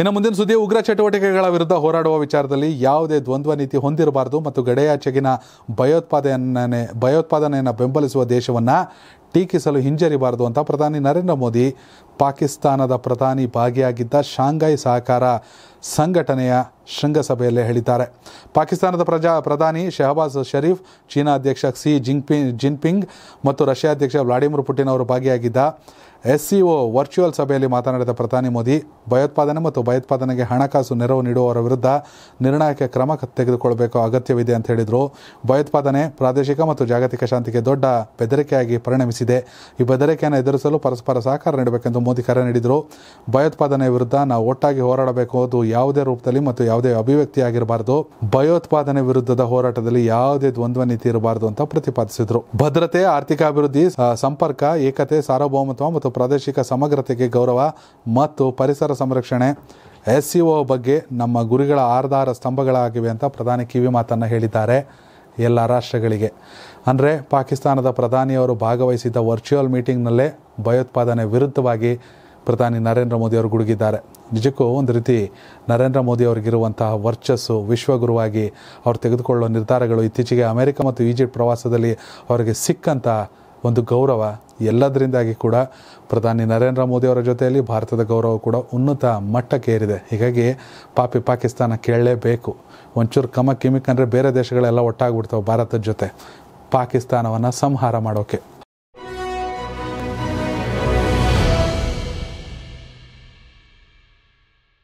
ಇನ್ನು ಮುಂದಿನ ಸುದ್ದಿ ಉಗ್ರ ಚಟುವಟಿಕೆಗಳ ವಿರುದ್ಧ ಹೋರಾಡುವ ವಿಚಾರದಲ್ಲಿ ಯಾವುದೇ ದ್ವಂದ್ವ ನೀತಿ ಹೊಂದಿರಬಾರದು ಮತ್ತು ಗಡೆಯಾಚೆಗಿನ ಭಯೋತ್ಪಾದನೆ ಭಯೋತ್ಪಾದನೆಯನ್ನು ಬೆಂಬಲಿಸುವ ದೇಶವನ್ನು ಟೀಕಿಸಲು ಹಿಂಜರಿಬಾರದು ಅಂತ ಪ್ರಧಾನಿ ನರೇಂದ್ರ ಮೋದಿ ಪಾಕಿಸ್ತಾನದ ಪ್ರಧಾನಿ ಭಾಗಿಯಾಗಿದ್ದ ಶಾಂಘೈ ಸಹಕಾರ ಸಂಘಟನೆಯ ಶೃಂಗಸಭೆಯಲ್ಲಿ ಹೇಳಿದ್ದಾರೆ ಪಾಕಿಸ್ತಾನದ ಪ್ರಜಾ ಪ್ರಧಾನಿ ಶಹಬಾಜ್ ಷರೀಫ್ ಚೀನಾ ಅಧ್ಯಕ್ಷ ಕ್ಸಿ ಜಿನ್ಪಿಂಗ್ ಜಿನ್ಪಿಂಗ್ ಮತ್ತು ರಷ್ಯಾ ಅಧ್ಯಕ್ಷ ವ್ಲಾಡಿಮಿರ್ ಪುಟಿನ್ ಅವರು ಭಾಗಿಯಾಗಿದ್ದ ಎಸ್ ಸಿ ಒ ವರ್ಚುವಲ್ ಸಭೆಯಲ್ಲಿ ಮಾತನಾಡಿದ ಪ್ರಧಾನಿ ಮೋದಿ ಭಯೋತ್ಪಾದನೆ ಮತ್ತು ಭಯೋತ್ಪಾದನೆಗೆ ಹಣಕಾಸು ನೆರವು ನೀಡುವವರ ವಿರುದ್ಧ ನಿರ್ಣಾಯಕ ಕ್ರಮ ತೆಗೆದುಕೊಳ್ಳಬೇಕು ಅಗತ್ಯವಿದೆ ಅಂತ ಹೇಳಿದರು ಭಯೋತ್ಪಾದನೆ ಪ್ರಾದೇಶಿಕ ಮತ್ತು ಜಾಗತಿಕ ಶಾಂತಿಗೆ ದೊಡ್ಡ ಬೆದರಿಕೆಯಾಗಿ ಪರಿಣಮಿಸಿದೆ ಈ ಬೆದರಿಕೆಯನ್ನು ಎದುರಿಸಲು ಪರಸ್ಪರ ಸಹಕಾರ ನೀಡಬೇಕೆಂದು ಮೋದಿ ಕರೆ ನೀಡಿದರು ಭಯೋತ್ಪಾದನೆ ವಿರುದ್ಧ ನಾವು ಒಟ್ಟಾಗಿ ಹೋರಾಡಬೇಕು ಅದು ಯಾವುದೇ ರೂಪದಲ್ಲಿ ಮತ್ತು ಯಾವುದೇ ಅಭಿವ್ಯಕ್ತಿ ಆಗಿರಬಾರದು ಭಯೋತ್ಪಾದನೆ ವಿರುದ್ಧದ ಹೋರಾಟದಲ್ಲಿ ಯಾವುದೇ ದ್ವಂದ್ವ ನೀತಿ ಇರಬಾರದು ಅಂತ ಪ್ರತಿಪಾದಿಸಿದರು ಭದ್ರತೆ ಆರ್ಥಿಕ ಅಭಿವೃದ್ಧಿ ಸಂಪರ್ಕ ಏಕತೆ ಸಾರ್ವಭೌಮತ್ವ ಮತ್ತು ಪ್ರಾದೇಶಿಕ ಸಮಗ್ರತೆಗೆ ಗೌರವ ಮತ್ತು ಪರಿಸರ ಸಂರಕ್ಷಣೆ ಎಸ್ ಸಿ ಒ ಬಗ್ಗೆ ನಮ್ಮ ಗುರಿಗಳ ಆರ್ಧಾರ ಸ್ತಂಭಗಳಾಗಿವೆ ಅಂತ ಪ್ರಧಾನಿ ಕಿವಿ ಮಾತನ್ನು ಹೇಳಿದ್ದಾರೆ ಎಲ್ಲ ರಾಷ್ಟ್ರಗಳಿಗೆ ಅಂದರೆ ಪಾಕಿಸ್ತಾನದ ಪ್ರಧಾನಿಯವರು ಭಾಗವಹಿಸಿದ್ದ ವರ್ಚುವಲ್ ಮೀಟಿಂಗ್ನಲ್ಲೇ ಭಯೋತ್ಪಾದನೆ ವಿರುದ್ಧವಾಗಿ ಪ್ರಧಾನಿ ನರೇಂದ್ರ ಮೋದಿ ಅವರು ಗುಡುಗಿದ್ದಾರೆ ನಿಜಕ್ಕೂ ಒಂದು ರೀತಿ ನರೇಂದ್ರ ಮೋದಿ ಅವರಿಗಿರುವಂತಹ ವರ್ಚಸ್ಸು ವಿಶ್ವಗುರುವಾಗಿ ಅವ್ರು ತೆಗೆದುಕೊಳ್ಳೋ ನಿರ್ಧಾರಗಳು ಇತ್ತೀಚೆಗೆ ಅಮೆರಿಕ ಮತ್ತು ಈಜಿಪ್ಟ್ ಪ್ರವಾಸದಲ್ಲಿ ಅವರಿಗೆ ಸಿಕ್ಕಂಥ ಒಂದು ಗೌರವ ಎಲ್ಲದರಿಂದಾಗಿ ಕೂಡ ಪ್ರಧಾನಿ ನರೇಂದ್ರ ಮೋದಿ ಅವರ ಜೊತೆಯಲ್ಲಿ ಭಾರತದ ಗೌರವ ಕೂಡ ಉನ್ನತ ಮಟ್ಟಕ್ಕೆ ಏರಿದೆ ಹೀಗಾಗಿ ಪಾಪಿ ಪಾಕಿಸ್ತಾನ ಕೇಳಲೇಬೇಕು ಒಂಚೂರು ಕಮ ಕಿಮಿಕ್ ಅಂದರೆ ಬೇರೆ ದೇಶಗಳೆಲ್ಲ ಒಟ್ಟಾಗ್ಬಿಡ್ತಾವೆ ಭಾರತದ ಜೊತೆ ಪಾಕಿಸ್ತಾನವನ್ನು ಸಂಹಾರ ಮಾಡೋಕ್ಕೆ